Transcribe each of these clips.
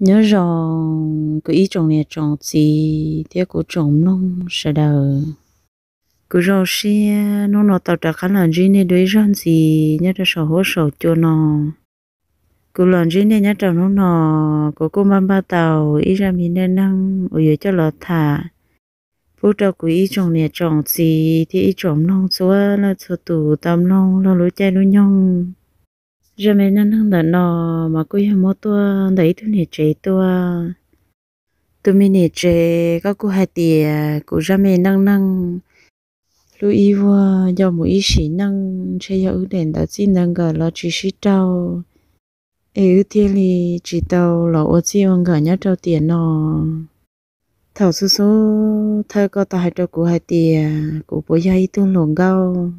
nhớ rằng cứ ý trồng này trồng gì thế cũng trồng nông sợ đời cứ rồi xe nó nó tạo ra khả năng gì nên đối rằng gì nhớ ra sợ hỗ sợ cho nó cứ lần gì nên nhớ trồng nó nó có cô mang ba tàu ý ra mình nên năng ở dưới cho lọt thả phụ trợ của ý trồng này trồng gì thì ý trồng nông số là số tủ tâm nông là lối chơi lối nhông giờ mình nâng nâng đợt nọ mà cứ hâm mộ tua đấy tụi nè chế tua tụi mình nè chế các cô hai tì cô giờ mình nâng nâng lưu ý vào giờ mỗi sĩ nâng chơi giờ ưu đèn đã chỉ nâng cả lo chỉ sĩ trâu ấy ưu tiên thì chỉ tàu lo ô chỉ ông cả nhá trâu tiền nọ thảo số số thơ có tài cho cô hai tì cô bố dây tương lồng gao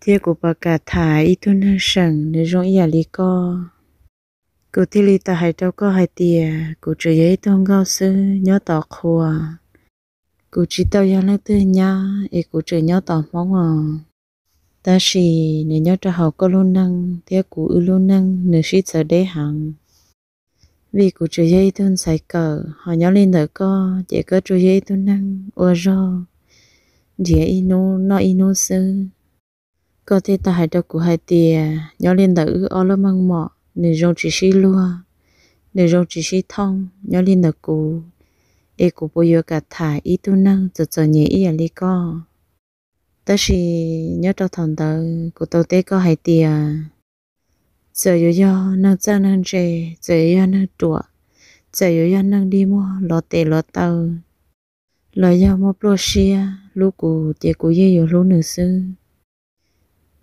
thế của bà cả thả ít tu nâng sẵn nếu rong ý lý co cô thì lý ta hay đâu có hay tìa cô chơi giấy tôn gao sư nhớ tỏ khua cô chỉ tao yên lắc tư nhá ý cô chơi nhớ tỏ mong à ta chỉ nếu nhớ cho hậu có luôn năng thế cô ư luôn năng nếu sĩ giờ đế hàng vì cô chơi giấy tôn sai cờ họ nhớ lên đỡ co chỉ có chơi giấy tôn năng ô rô chỉ inu nó inu sư có thể ta hãy đọc của hai tia nhớ lên đã ư ở lớp măng mọ nên rong chỉ xí lúa nên rong chỉ xí thông nhớ lên đã cụ, e cụ bây giờ cả thả ý tu năng giờ giờ nhẹ ý à lý co ta chỉ nhớ cho thằng tử của tớ tế có hai tia giờ yo yo năng cha năng chơi giờ yo năng tuổi giờ yo yo năng đi mua lọ tè lọ tao lời yo mua pro xia lúc cụ chỉ cụ yêu yo lúc nửa xưa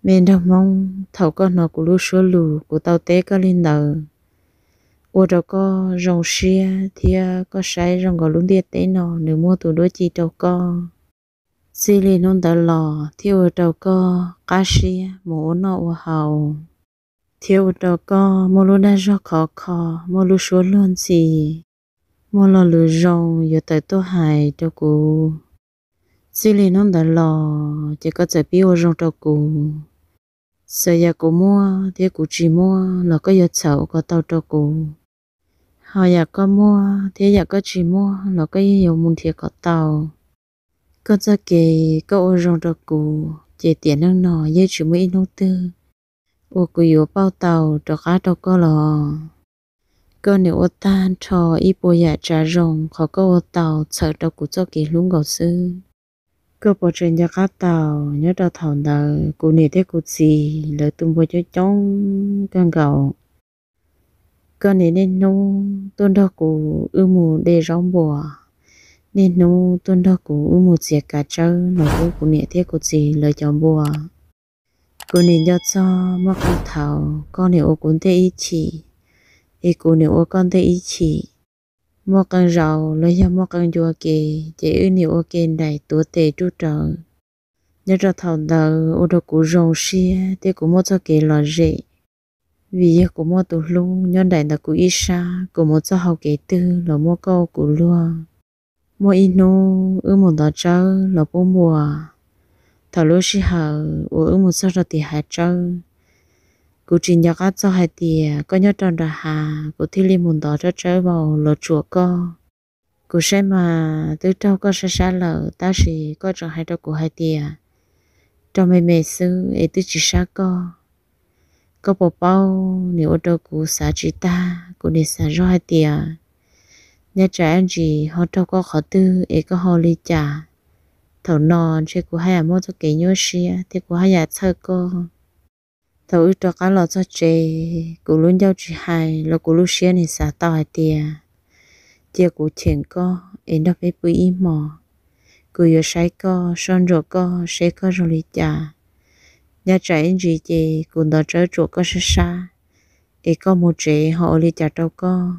mình đâu mong thầu con nó của lúc số lù của tàu té có lên đầu ô đâu có rong xia thì có sai rong có luôn đi té nó nếu mua tủ đối chị đâu có xì lì nôn tờ lò thì ô đâu có cá xia mổ nó ô hậu, thì ô đâu có mua luôn đã cho khó khó mua lúc số luôn gì mua lò lù rong giờ tới tôi hại đâu cô xử lý nó đã lò chỉ có thể biết trong trâu cụ sợ nhà cụ mua thì cụ chỉ mua là có nhà chậu có tàu trâu cụ họ nhà có mua thì nhà có chỉ mua là có nhiều muốn thì có tàu có giờ kì có ô trong trâu cụ chỉ tiền ăn nọ với chỉ mới nô tư ô cụ yếu bao tàu cho cá trâu có lò cơ nếu ô tan cho ít bồi nhà trả rồng khó có ô tàu sợ trâu cụ cho kì luôn gạo sư cơ bộ trên cho cá tàu nhớ đào thầu đời cụ nỉ thế cụ gì lỡ tung bôi cho chống càng gầu cơ nỉ nên nô tôn đó cụ ư mù để rong bùa nên nô tôn đó cụ ư mù diệt cả trơ nó cụ cụ nỉ thế cụ gì lỡ chọn bùa cụ nỉ cho cho mắc cụ thầu con nỉ ô cuốn thế ý chỉ thì cụ nỉ ô con thế ý chỉ mua cần rau lấy ra mua cần chua kì chỉ ưu nhiều ok đầy tuổi tệ chú trợ nhớ cho thầu đầu ô đồ của rồng xia thì cũng mua cho kì là dễ vì của mua tủ luôn nhân đại là của isha của mua cho hậu kể tư là mua câu của lua mua inu ư một đó chơi là bố mùa thầu lúc xia hậu ư một số ra thì hạt trâu cô trình nhớ các cho hai thì có nhớ tròn đà hà cô thi li muốn đó cho trở vào lò chùa co cô xem mà từ trâu có sẽ xa lở ta chỉ có tròn hai đâu cô hai thì cho mẹ mẹ sư ấy từ chỉ xa co có bỏ bao nếu đâu cô xả chỉ ta cô để xả cho hai thì nhà trẻ anh chị họ trâu có khó tư ấy có họ ly trả thầu non chơi cô hai à mua cho kỹ nhớ xia thì cô hai à chơi co thấu cho cá lò cho chè cụ luôn giao chỉ hài là cụ luôn xuyên thì xả tao hai tia tia cụ chuyển co em đâu phải bùi im mò cụ vừa sai co son rồi co sẽ co rồi lì chả nhà trẻ em gì chè cụ đó trở chuột co xa xa em có một trẻ họ lì chả đâu co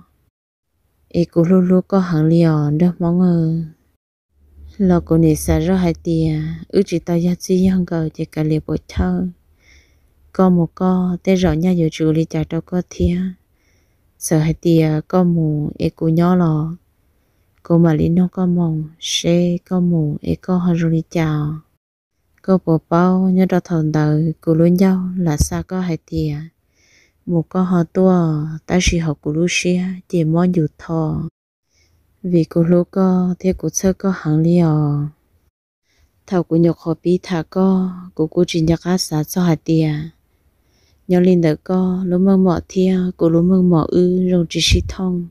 em cụ luôn luôn có hàng liòn đó mong ơi lo cụ này xả ra hai tia ước chỉ tao giá chi hơn gờ chỉ cả liệp bội thơ có một có tê rõ nha giờ chủ lý trả cho có thia sợ hai tia có mù e cú nhỏ lò cô mà lý nó có mong xe có mù e có hờ rồi lý chào cô bố bao nhớ đó thằng đời cú luôn nhau là xa có hai tia một có họ tua ta chỉ học cú lu xe chỉ mong dù thò vì cú lu có thế cú chơi có hàng liều thảo cú nhọc họ bị thả có cú cú chỉ nhắc á xa cho hai tia nhớ linh đã co lúa mơ mọ thia cô lúa mơ mọ ư rồng chỉ si thông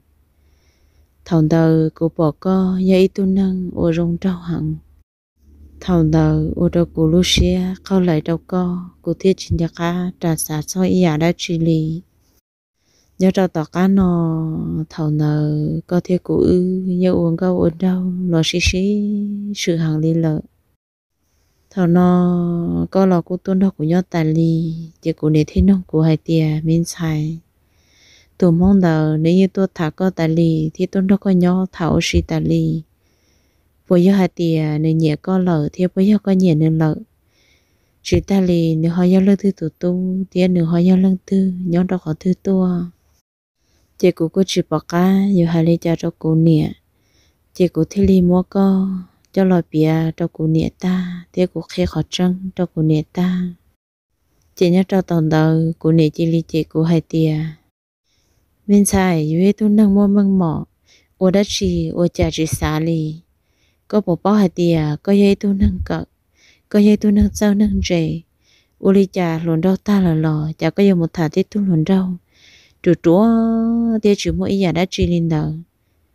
thằng đầu của bỏ co nhớ ít tu năng ô rồng trâu hẳn thằng đầu ô đầu của lúa xia câu lại đầu co cô thiết chính nhạc cá trà xả soi ý đã chỉ lý. nhớ trao tỏ cá nò thằng đầu có thiết cô ư nhớ uống câu uống đâu lo xí xí sự hàng lên lợi thảo nó có lò cô tuôn đó của nhau tài li chỉ của để thế nó của hai tia bên sai tụi mong đợi nếu như tôi thả có tài li thì tuôn đó có nhau thảo xí tài li Với giờ hai tia nếu nhẹ có lợ thì với giờ có nhẹ nên lợ chỉ tài li nếu họ giao lương thứ tụi tu thì nếu họ giao lương thứ nhau đó có thứ tua chỉ của cô chỉ bỏ cá nhiều hai li cho cho cô nè chỉ của thế li mua co cho lo bia cho cụ nhẹ ta thế cụ khe khó trăng cho cụ nhẹ ta chỉ nhớ cho toàn đời cụ nhẹ chỉ li chỉ cụ hai tia mình sai dưới tu nâng mua măng mỏ ô đã chỉ ô chả chỉ xả lì có bộ bao hai tia có dây tu nâng cật có dây tu nâng sau nâng rề ô li chả luồn đau ta lò lò chả có dây một thả tết tu luồn đau chủ chúa thế chỉ mỗi nhà đã chỉ linh đầu,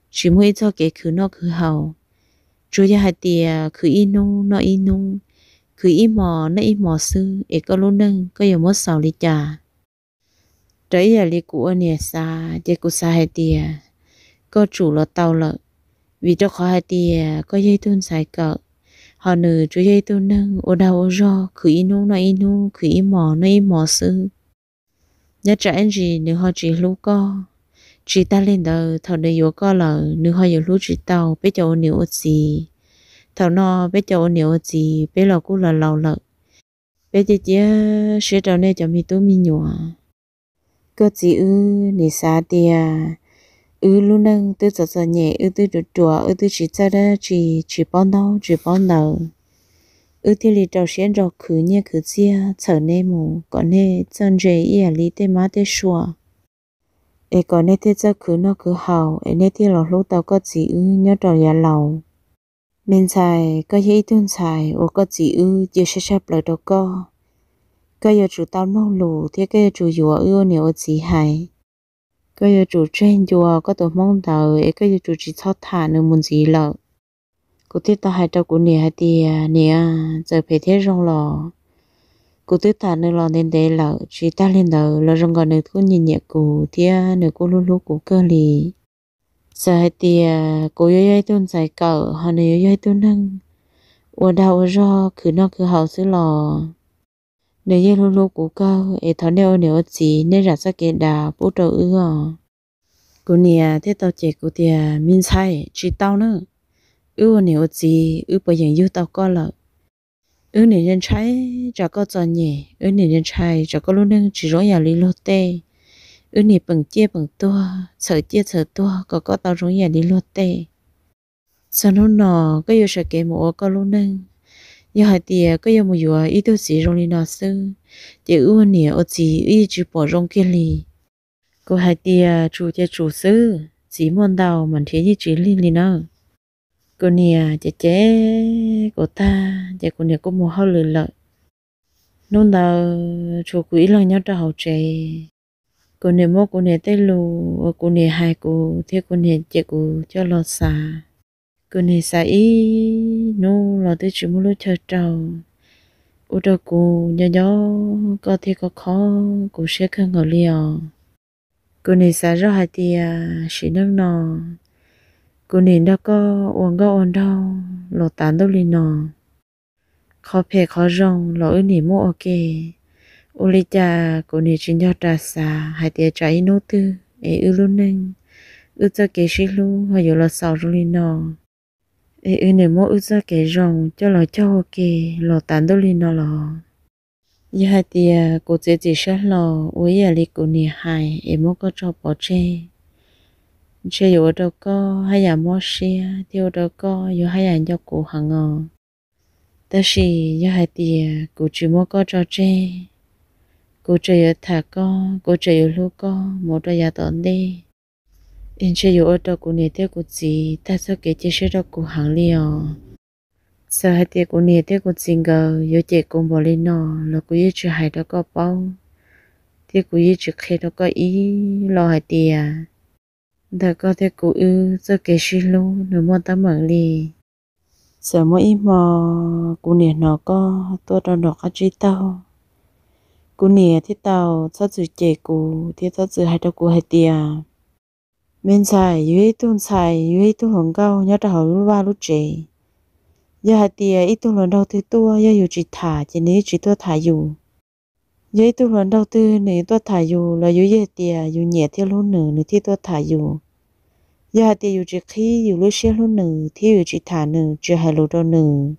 chỉ mỗi cho kể cứ nó cứ hầu chú gia hai thì cứ inu nó inu cứ im mò nó im sư ấy có lúc nâng có giờ mất sầu đi chả trái giờ li của anh nhà xa chỉ của xa hai thì có chủ là tàu lợ vì cho khó hai thì có dây tuôn xài cỡ họ nữ chú dây tuôn nâng ô đau ô do, cứ inu nó inu cứ im mò nó im sư nhất trả anh gì nếu họ chỉ lúc co chỉ ta lên đó thầu này yếu có là nữ hoa yếu lú chỉ tàu bây giờ nếu ớt gì thầu nó bây giờ nếu ớt gì bây giờ cũng là lâu lợ bây giờ chị sẽ trở nên cho mình tu mình nhỏ cơ chỉ ư nè xa tia ư luôn nâng tư giờ giờ nhẹ ư tư được chùa ư tư chỉ cho đó chỉ chỉ bao đâu chỉ bao đâu ư thì lì trò xuyên rò khứ nhẹ khứ chia trở nên mù còn nè chân dễ ý à lý tê má tê xua e có nét thiết cho cứ nó cứ hào e nét thiết lọt lúc tao có chỉ ư nhớ trò nhà lầu mình xài có dễ tuân xài ô có chỉ ư chưa sẽ sắp lời đâu có có giờ chủ tao nấu lù thế cái chủ dùa ư nếu chỉ hài có giờ chủ trên dùa có tổ mong đầu, e có giờ chủ chỉ thoát thả nữa muốn gì lợ cô thiết tao hai tao của nè hai tia nè giờ phải thế rong lò cô tứ ta nơi lò đến để lợ chỉ ta lên đầu là rong gọi nơi cô nhìn nhẹ cô thia nơi cô luôn luôn cô cơ lì giờ hai tia cô yêu yêu tuôn giải cờ họ nơi yêu yêu tuôn năng ủa đau do cứ nó cứ hậu xứ lò nơi yêu luôn luôn cô cơ ấy thằng đeo nếu chỉ nên ra sao kể đà bố trâu ư à cô nè thế tao chỉ cô tia minh sai chỉ tao nữa ư nếu chỉ ư bây giờ yêu tao có lợi ư nè nhân trái cho có cho nhỉ ư nè nhân trái cho có luôn nâng chỉ rõ nhà lý lô tê ư nè bằng chia bằng tua sợ chia sợ tua có có tao rõ nhà lý lô tê sau nó nọ có yêu sợ kể mộ có luôn nâng nhà hai tia có yêu một vừa ít à, tôi chỉ rong lý nọ sư chỉ ư nè ở chỉ ý chỉ bỏ rong kia lì cô hai tia chủ chia chủ sư chỉ môn đầu mình thấy như chỉ lý lý nọ cô nè chè chè của ta chè cô nè có mùa hao lười lợi nôn đầu chủ quỹ lần nhau cho hậu trẻ cô nè mua cô nè tê lù cô nè hai cô thế cô nè chè cô cho lo xa cô nè xà ý nô lọt tới chủ mua lúa chờ trầu ô cho cô nhớ nhớ có thế có khó cô sẽ không ngồi liều cô nè xà ra hai tia chỉ nước nọ กูเห็นแล้วก็อวนก็อวนเท่าหลอตานตัวลีนอขอเพขอรองหลออื่นหนีมั่วโอเคอุลิจากูเห็นชินยอดราสาหายเตียใจโนตือเออือลุนึงอือจะเกชิลูหายหลอสาวรุลีนอเออือหนีมั่วอือจะเกรองเจ้าหลอเจ้าโอเคหลอตานตัวลีนอหลอยาเตียกูเจจิชะหลออุยาลิกูเนียหายเอมก็ชอบปอเช chế yếu đâu có hay là mua xe tiêu đâu có yếu hay là nhau cụ hàng ngò ta chỉ yếu hay tiền cụ chỉ mua có cho chế cụ chế yếu thả có cụ chế yếu lúc có mua đôi giá tổn đi in chế ở đâu cụ này tiêu cụ gì ta sao kể chế sẽ đâu cụ hàng à? sao hay tiền cụ này tiêu cụ xin gờ yếu chế cũng bỏ lên nọ là cụ yếu chưa hay đâu có bao tiêu cụ yếu chưa khi đâu có ý lo hay tiền đã có thể cố ư cho cái xí lô nếu mà ta mở lì sợ mỗi mò cô nè nó có tôi đo nó có chơi tao cô nè thì tao sao chữ trẻ cô thì sao chữ hai đầu cô hai tia men xài dưới tuôn xài dưới tuôn hồng cao nhớ đầu lúc ba lúc trẻ giờ hai tia ít tuôn lần đầu thứ tua giờ dù chỉ thả chỉ nếu chỉ tua thả dù dưới tuôn lần đầu tư nếu tua thả dù là dưới hai tia dù nhẹ theo lúc nửa nửa thì tua thả dù giờ hạt tiêu chỉ khi dù lối xe lúc nữ thì dù chỉ thả nữ chỉ hai lối đó nữ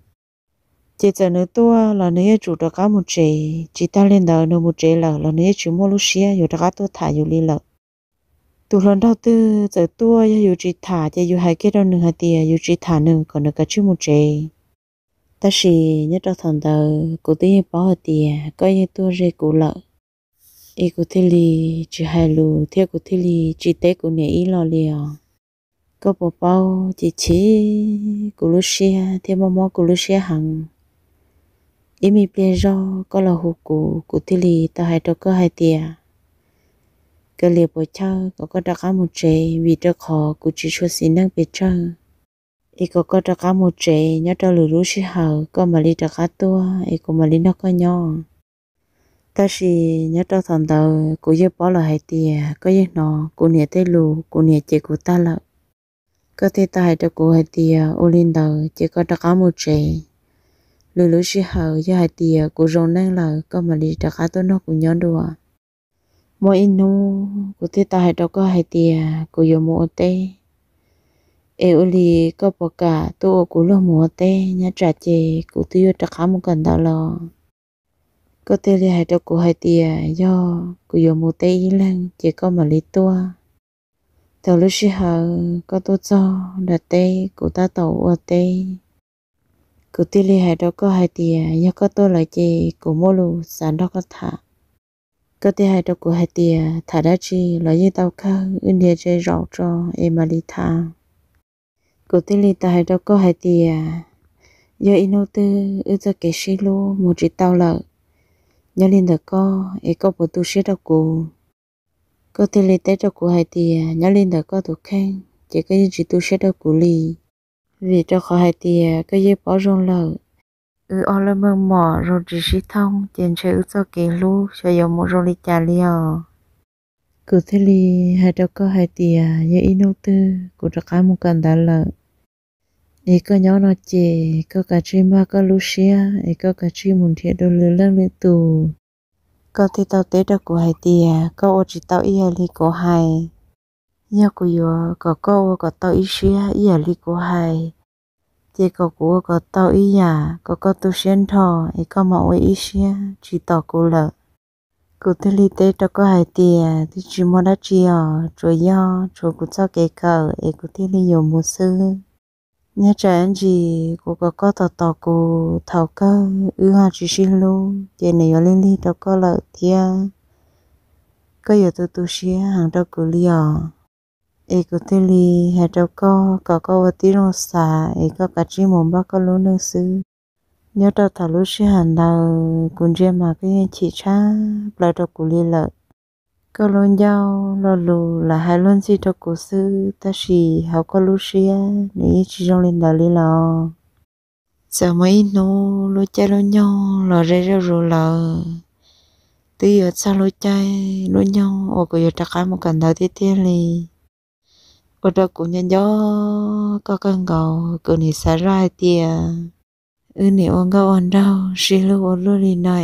chỉ giờ nữ tua là nữ chủ đó cả một chế chỉ ta lên đầu nữ một chế là là nữ chủ mua lúc xe dù đó cả tua thả dù li lợ tụ lần đầu tư giờ tua giờ dù chỉ thả giờ dù hai cái đó nữ hạt tiêu dù chỉ thả nữ còn nữ cái chữ một chế ta chỉ nhất đó thằng đầu cụ tí bỏ hạt tiêu coi như tua rê cụ lợ ý cụ thế li chỉ hai lù theo cụ thi li chỉ tế cụ nè ý lo liền có bố bao chị chị cú lu xe thêm mò mò cú lu xe hằng ý mi bia ro có là hụt cú cụ tiêu li ta hai đâu có hai tia cái liệp bộ chơi có có đặc một chế vì đó khó cụ chỉ cho xin năng bị chơi ý có có đặc một chế nhớ đâu lù lu xe hằng có mà li đặc tua ý có mà li nó có nhau ta chỉ nhớ đâu thằng đầu cụ giúp bỏ là hai tia có giấc nó cụ nhớ tới lù cụ nhớ chị của ta lợi có thể tài cho cô hai tia ô linh đầu chỉ có đặc một trẻ lũ lũ sĩ hậu do hai tia của rồng đang là có mà đi đặc cá tôi nó cũng nhớ đùa mỗi in nu cô thể tài cho có hai tia của dòng mộ tê ê ô lì có bỏ cả tôi của cô lo mộ tê nhá trà chè của tiêu đặc cá một cần đạo lò có thể là hai cho của hai tia do của dòng mộ tê ý lăng chỉ có mà lý tua tàu lúc xí hờ có tôi cho là tê cụ ta tàu ở tê cụ tí li hài đó có hai tiền nhớ có tôi lại chị cụ mua lù sản đó có thả có tí hài đó cụ hai tiền thả đã chi là như tàu khá ưng địa chơi rau cho em mà đi thả cụ tí li ta đó có hai tiền giờ inu tư ư cho cái xí lô một chỉ tàu lợ nhớ lên được có ấy có bộ tu sĩ đó của? có thể lấy tới cho cô hai thì à, nhớ lên đó có thuộc khen chỉ có chỉ tu sẽ đâu cụ lì vì cho khỏi hai thì à, có dễ bỏ rong lờ ừ ở là mơ mỏ rồi chỉ sĩ thông tiền chơi ước cho kỳ lu cho dầu một rồi lì trà liều cứ thế lì hai đâu có hai thì à, nhớ in nô tư cụ cho cái một cần đã lợ ý có nhớ nó chỉ có cả chim ba có lu xia ý có cả chim muốn thiệt đồ lừa lăng lên tù có thì tao tế đó của hai tìa có ô chỉ tao ý li của hai nhớ của yo có cô có tao ý xia ý li của hai chỉ có của có tao ý à có có tu xuyên thọ ý có mà ý xia chỉ tao cô lợ cụ thể lý tế cho của hai tìa thì chỉ muốn đã chia cho yo cho cụ cho cái cờ ý cụ thể lý nhiều mù sư nhớ trẻ anh chị cô có có tò tò cô thảo cơ ư ha chỉ xin luôn chị này ở lên đi đâu có lợi thia có giờ tôi tôi xia hàng đâu cứ li à ấy cứ thế li hay đâu có có có vật tí nó xả ấy có cả chỉ muốn bác có luôn nước sư nhớ đâu thảo lúc xia hàng đầu cũng chỉ mà cái chị cha lại đâu cứ li lợi có luôn nhau lo lù là hai luôn gì cho cổ sư ta chỉ hào có lúc xia nếu chỉ trong lên đào lý lò giờ mấy nô lo chơi lo nhau lo rê rô rô lờ tí ở xa lo chơi lo nhau ô cô giờ chắc cái một cần đầu tiếp theo li ô đó cũng nhân gió có cần cầu cứ nỉ xa ra tiề ư nỉ ôn gạo ôn đâu xí lu ôn lu li nói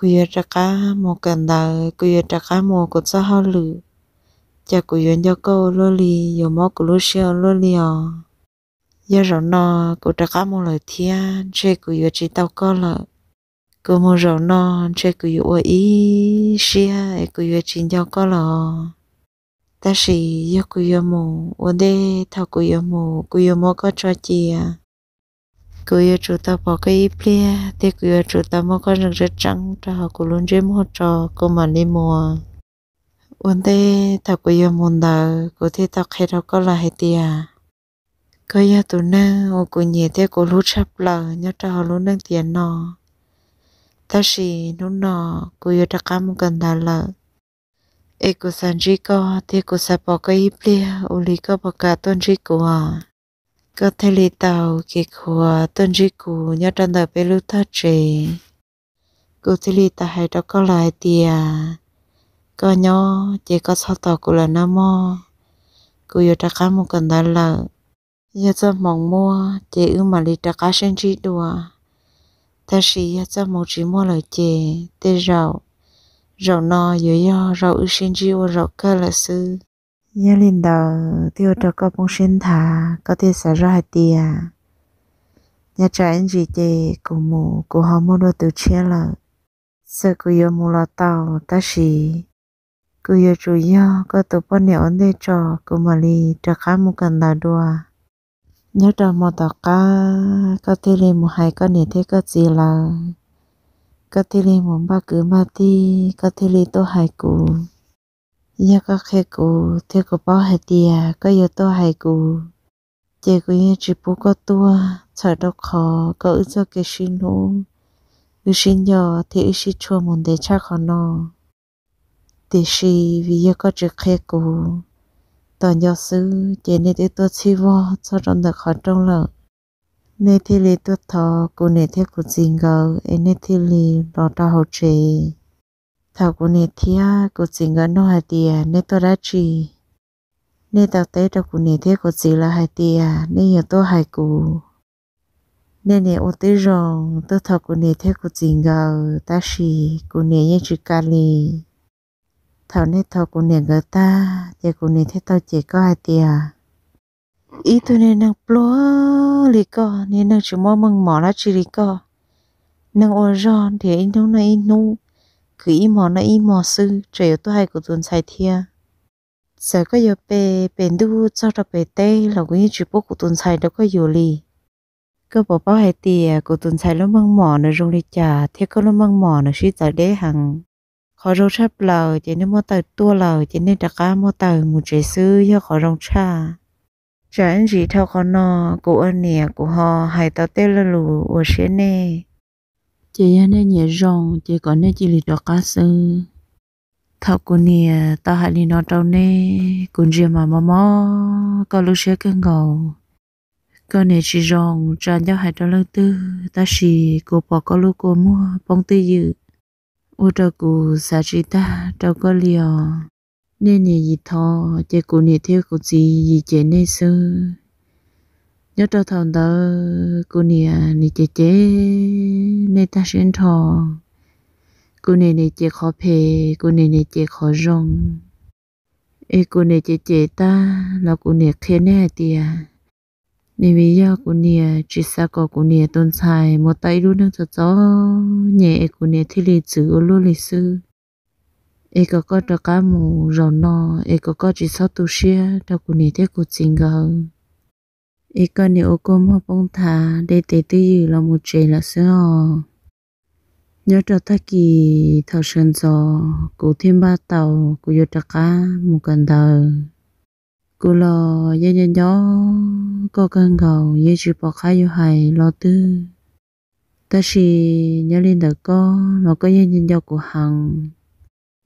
kuya traka mo kanda kuya traka mo ko sa ha lu cha kuya yo ko lo li yo mo ko lo sha lo li yo yo ro no ko traka mo lo thia che kuya chi tao ko lo ko mo ro no che kuya o i shia e kuya chi yo ko lo ta shi yo kuya mo o de tha kuya mo kuya mo ko cho chi à cứ chủ ta bỏ cái ple thế cứ chủ ta mua con rừng rất trắng cho họ cũng luôn chơi mua trò cô mà đi mua vấn đề ta cứ yêu muốn đỡ cứ thế ta khi đó có là hết tiền cứ yêu tụi nè ô cứ nhẹ thế cô lúc sắp lờ nhớ cho họ luôn đang tiền nọ ta chỉ nó nọ cứ yêu ta cam cần đã lờ ê cô san chỉ có thế cô sắp bỏ cái ple ô lý có bỏ cả tuần chỉ cô à có thể lì tàu kì khua tuân trí cù nhớ trăn đời bê lưu thơ trì cô thể lì tàu hay đó có lại tìa cô nhó chỉ có sao tàu cụ là nam mô cô yêu trả cá một cần đại lợi giờ cho mong mua chỉ ư mà lì trả cá sinh trí đùa ta sĩ giờ cho một chỉ mua lời chè tê rậu rậu no dưới do rậu ư sinh trí ô rậu cơ là sư nhà linh đầu tiêu cho có bông sinh thả có thể xả ra hạt tiền nhà trẻ anh gì thì cũng mù cũng họ mua đồ từ chia là sợ cứ yêu mua là tàu ta xì cứ yêu chủ yếu có tụ bao nhiêu anh để cho cứ mà đi cho khá mua cần là đua nhớ cho mua tàu cá có thể lên một hai con này thế có gì là có thể lên một ba cứ ba đi có thể lên tôi hai cùng nhớ có khi cụ theo cụ bỏ hết đi à, có yếu tố hay cụ chỉ cụ như chỉ bố có tua sợ đâu khó có ưu cho cái sinh hú ưu xin nhỏ thì ưu xin chua muốn để chắc khó nó thì si vì nhớ có chỉ khi cụ tao nhớ sư chỉ nên để tôi chi vô cho trong được khó trong lợ nên thì lì tôi thọ cụ nên theo cụ gì ngờ nên thì lì lọt ra hậu trì thảo của nè thia của chị ngỡ nó hai tia nè tôi đã chỉ nè tao tế đâu của nè thia của chị là hai tia nè giờ tôi hai cụ nè nè ô tế rong, tôi thảo của nè thia của chị ngỡ ta chỉ của nè như chỉ cà lì thảo nè thảo của nè người ta giờ của nè thia tao chỉ có hai tia ý tôi nè năng plua lì co nè năng chỉ mong mừng mỏ là chỉ lì co năng ô rong thì anh đâu này nung cứ im mò nó im mò sư trời yếu tôi hay của tuần sai thia giờ có giờ bề bền đu cho ra bề tê là cũng như chụp bốc của tuần sai đâu có dù lì cơ bỏ bao hai tìa của tuần sai nó mang mỏ nó rung đi chả thế có nó mang mỏ nó suy tại đế hằng khó rau chắp lờ chỉ nên mua tờ tua lờ chỉ nên đặt cá mua tờ một chế sư cho khó rong cha chả anh gì thao khó nọ của anh nè của họ hay tao tê là lù ở xe nè chị anh ấy nhẹ rồng chị còn nên chị lì đó cá sư thảo cô nè tao hãy lì nó đâu nè cũng riêng mà mò mò có lúc sẽ cân ngầu con nè chị rong tràn cho hai đó lần tư ta chỉ cô bỏ có lúc cô mua bông tư dự ô tô cô xả chị ta đâu có liều nên nè gì thọ chị cô nè theo cô gì gì chị nè sư nhớ cho thằng đó cô nè nè chế chế nè ta xuyên thò cô nè nè chế khó phê cô nè nè chế khó rong ê cô nè chế chế ta là cô nè khé nè tiề, nè bây giờ cô nè chỉ sa có cô nè tôn xài một tay luôn đang cho gió nhẹ cô nè thì lịch sử luôn lịch sử, ê có có cho cá mù rồi nọ ê có có chỉ sao tu xia đâu cô nè thế cô chỉnh gần Ika ni oko mho bông tha để te tu dự là một che là se o. Nyo tra ta ki thao shen zo ku thêm ba tàu ku yu tra ka mù cần dao. Ku lò dê ye nyo có kan gao ye chu po kha yu hai lo tư Ta xì nhớ lin da ko nó có dê ye nyo của hang.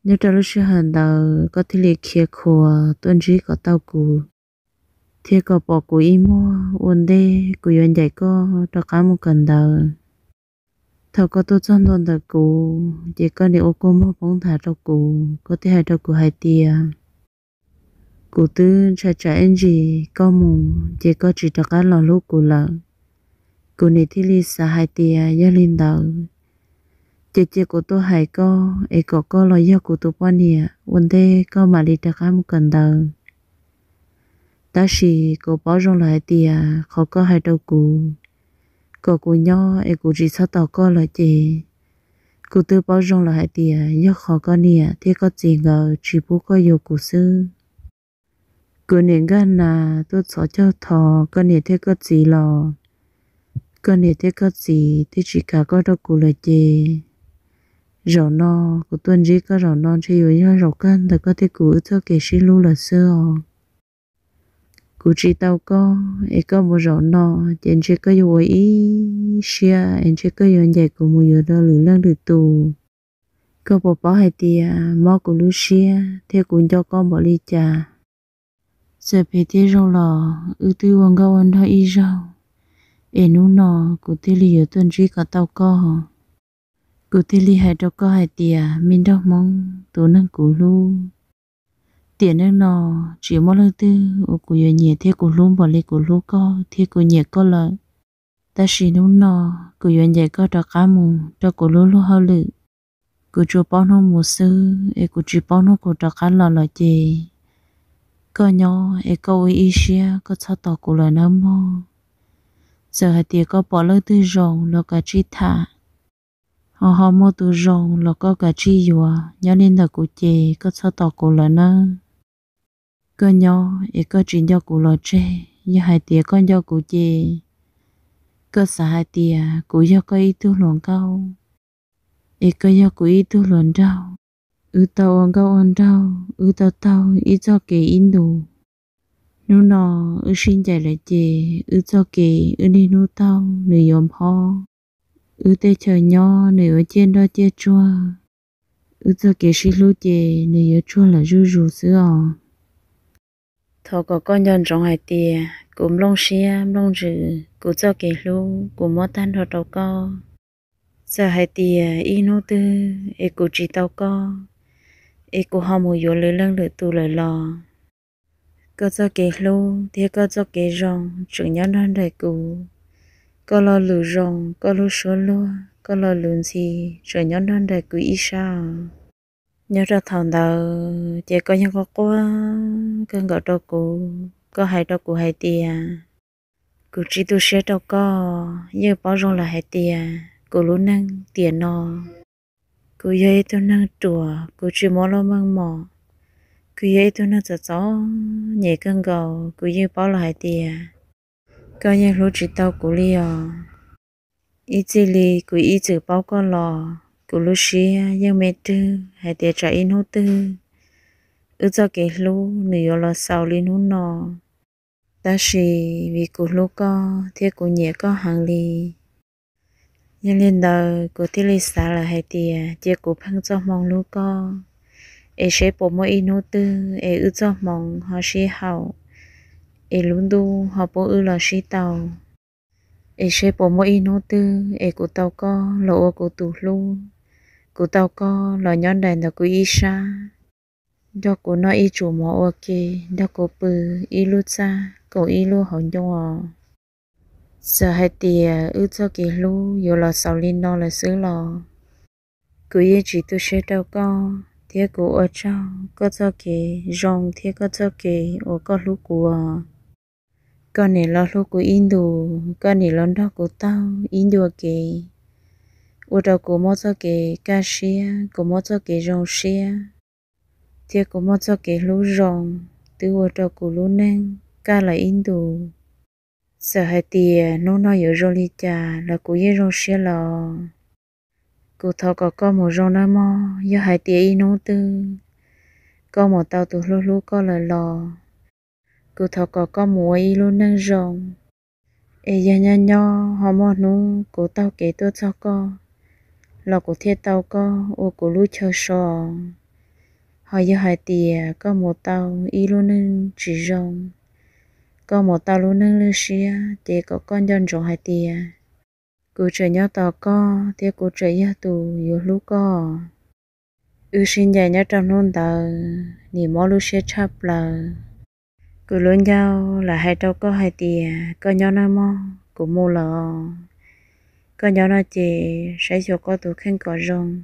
nhớ tra lu shi hang dao có thể li kia khua tuân trí có tàu ku thế có bỏ quý mua uốn đề quý uốn dạy có đó cả một cần đầu thầu có tôi chọn đồn được cụ chỉ có để ô cô mua bóng thả cho cụ có thể hai cho cụ hai tia cụ tư trả trả anh gì có mù chỉ có chỉ cho cả lò lúc cụ lợ cụ này thì li xả hai tia gia linh đầu chị chị của tôi hay có ấy có có lo do của tôi bao nhiêu vấn đề có mà đi trả cả một cần đầu ta chỉ có bỏ rong lại thì à, khó có hai đầu cụ có cụ nhỏ ấy cụ chỉ sao tỏ có lại chị cụ tư bỏ rong lại thì à, nhớ khó có nè à, thế có gì ngờ chỉ bố có yêu cụ sư cụ nên gan là tôi sợ cho thò có nè thế có gì lò có nè thế có gì thì chỉ cả có đâu cụ lại chị rồi nó của tuần chỉ có rồi non chỉ yếu nhau rồi cân thì có thể cụ cho kể xin lưu là xưa cụ chỉ tao có ấy có một rõ nọ chẳng chỉ có yêu ý xia anh chỉ có yêu dạy của một yêu đó lửa lăng lửa tù có bộ bỏ hai tia mò của lũ xia thế cũng cho con bỏ ly trà giờ bé tia rong lò ư tư hoàng gao anh thôi y rau em nú nọ cụ tia lì ở tuần chỉ có tao có cụ tia lì hai đâu có hai tia mình đâu mong tổ năng cụ luôn tiền nên nó chỉ một lần tư ô cụ giờ nhẹ thế cụ luôn bỏ lấy cụ lú co thế cụ nhẹ co lợi ta chỉ nó nó cụ giờ nhẹ co đó cá mù đó cụ lú lú hao lự cụ chưa bao nó mù sư ê cụ chỉ bao nó cụ đó cá lò lò chè có nhỏ ê câu ý xia có sao tỏ cụ là nó mò giờ hai tiền có bỏ lỡ tư rồng là cả chi thả họ họ mua từ rồng là có cả chi dùa nhớ nên là cụ chê có sao tỏ cụ là nó có nhau ý có chuyện nhau cụ lo chê như hai tía có nhau cụ chê có xã hai tía cụ nhau có ý tu luận câu ý có nhau cụ ý tu luận đâu ư tàu ăn câu ông đâu ư tàu tàu ý cho kể in đủ nô nọ ư xin chạy lại chê ư cho kể ư đi nô tàu nửa yếm ho ư tê chờ nhau ở trên đó chê chua ư cho kể xin lú chê nửa chua là rú rú sữa thọ có con nhân trong hai tiề cũng long xia long rử cũng cho kể lu cũng mót tan họ đầu co giờ hải tiề inu tư e cũng chỉ tàu co e cũng họ mù yếu lưỡi lăng lưỡi tu lưỡi lò có cho kể lu thì có cho kể rong chuyện nhân hơn đại cụ có lo lử rong có lo số lo có lo lùn gì chuyện nhân hơn đại cụ ít sao nhớ ra thằng đầu chỉ có những con quá cơn gọi đâu cụ có hai đâu cụ hai tia cụ chỉ tu sửa đâu có như bảo rằng là hai tia cụ luôn năng tiền nó cụ dây tu năng chùa cụ chỉ mò lo măng mò cụ dây tu năng sợ gió nhẹ cơn gầu cụ như bảo là hai tia có những lúc chỉ tao cụ liều ít chỉ lì cụ ít chữ bao con lo cụ lô xí yang mẹ tư hay tiệt trả in hô tư ư cho kể lô nửa là sau lên hôn nọ ta xì vì cụ lô co, thế cụ nhẹ có hàng li. nhân lên đời cụ tiết lì xa là hay tiệt chia cụ phăng cho mong lô co. e sẽ bỏ mô in hô tư e ư cho mong họ sẽ hậu e luôn đu họ bố ư là xí tàu e sẽ bỏ mô in hô tư e cụ tàu co lộ cụ tủ luôn cụ tao có là nhân đại đó cụ isha đó cụ nói y chủ mỏ ok đó cụ bự y lúa cha cụ y lúa hòn dông à giờ hai tìa ư cho kỳ lúa, dù là sáu linh nó là xứ lò cụ y chỉ tu sẽ đâu có thế cụ ở trong có cho kỳ rong thế có cho kỳ ở có lúa cụ à con này là lu của in đồ con này là đó cụ tao in đồ kỳ bố đầu của mỗi cho cái cá xia của mỗi cho cái rồng xia thì của mỗi cho cái lú từ bố đầu của lú nang cá là in đủ sợ hai tìa nó nói ở rô li trà là của yên rồng xia là cụ thọ có con một rồng nam mò do hai tìa nó tư có một tàu tụ lú lú có là lò cụ thọ có con một in lú nang rồng ê ya nho họ mò nú cụ tao kể tôi cho con lò của thiên tàu có ô của lũ chơi sò họ giờ hai tìa có một tàu y luôn nâng chỉ rong, có một tàu luôn nâng lư xia thì có con dân rồi hai tìa cụ trời nhau tàu có thì cụ trời nhau tù yếu lũ có ư xin dạy nhau trong nôn tờ nỉ mò lũ xia chắp là cứ lớn nhau là hai tàu có hai tìa có nhau nơi mò cũng mua lò con nhớ nó chỉ sẽ cho con tủ khen có rồng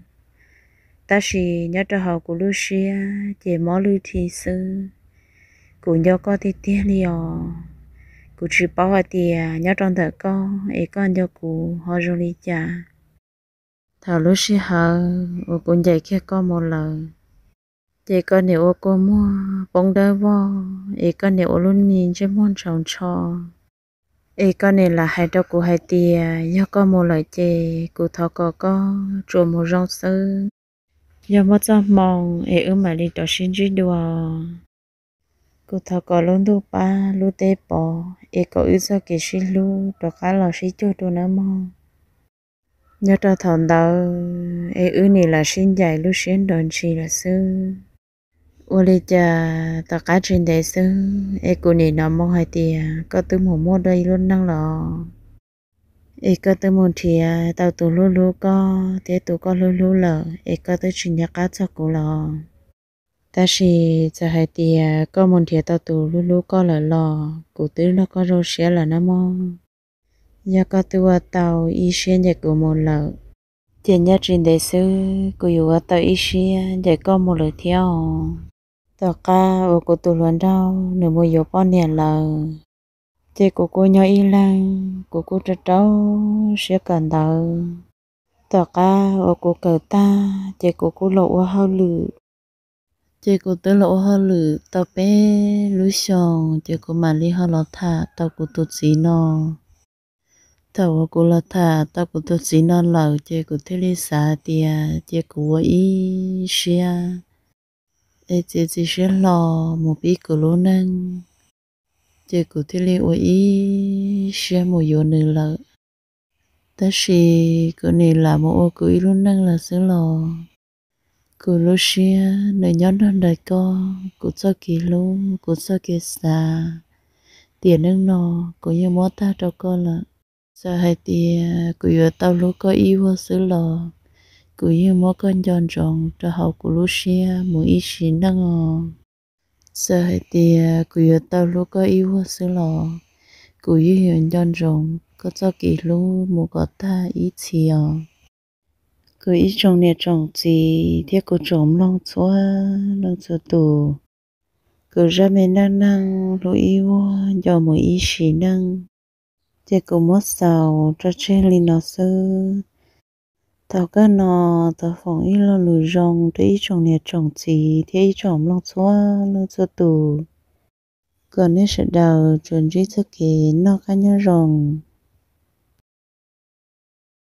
ta chỉ nhớ cho họ của Lucia chỉ mỏ lưu thị sư của nhớ có thì tiên liò của chỉ bảo họ thì nhớ trong thợ con, ấy con nhớ của họ rồng lý cha thảo Lucia họ cũng dạy khi con một lời chỉ có nếu cô mua bóng đá vo ấy có nếu luôn nhìn trên môn trồng trò ấy con này là hai đầu của hai tia à, nhớ con một loại chè của thọ có có chùa một rong sư nhớ mất ra mong ấy ư mà đi đó xin duy đùa cô thọ có luôn đâu ba luôn tê bò ấy có ư ra cái xin lu đó khá là xí cho đồ nữa mong nhớ cho thằng đâu ấy ư này là xin dạy lúc xin đòn xì là sư ô lê cha tao cá trên đấy sư e cô nè nó mong hai tì có tư mù mua đây luôn năng lò e có tư mù thì tao tù lú lú có thế tù có lú lú lờ e có tư chuyện nhà cá cho cô lò ta chỉ cho hai tì có mù thì tao tù lú lú có lờ lò cụ tư nó có rô xé là nó mò nhà có tư tàu y xé nhà cụ mù lờ tiền nhà trên đấy sư cụ yêu tàu y xé để có một lời theo tờ ca ở cô tụ luận đâu nửa mùa yếu bao nhiêu là thế của cô nhau y lang cô cô trật đâu sẽ cần đỡ tờ ca ở cô cờ ta thế của cô lộ hoa lử thế của tớ lộ hoa lử tao bé lúi sòng thế của mà li hoa lọ thả tao cô tụt gì nó của cô lọ thả tao cô tụt gì nó lợ thế cô thế li xả tiề thế cô ý xia ê chỉ chỉ xem lo một bí của lô nâng chỉ cụ thị lý ủi ý xuyên một yếu nữ lợ tất xì cụ nì là một ô cụ ý lô nâng là xứ lò cụ lô xia nữ nhóm nâng đời co cụ cho kỳ lô cụ cho kỳ xà tiền nâng nò cụ như mó ta cho con là sao hai tiền cụ yếu tao lô có yêu vô xứ lò กูยังมอกันจอนจงจะหากูรู้เชียมูอีชินดังอ๋อสาเหตุกูยังตาลูกก็อีวัวสิหลอกูยังจอนจงก็จะกี่ลูมูก็ตาอีเชียกูอีจงเนี่ยจงจีเที่ยกูจมลงชัวลงชัวตู cứ ra mình năng năng lũ yêu do mỗi ý chỉ năng chỉ cũng mất sầu cho trên linh nó sư tao cái nó tao phòng ít lo lù rong để ít trồng nè trồng chỉ thế ít trồng long xóa long xóa tù còn nếu sẽ đào chuẩn trí thức kế nó cái nhân rồng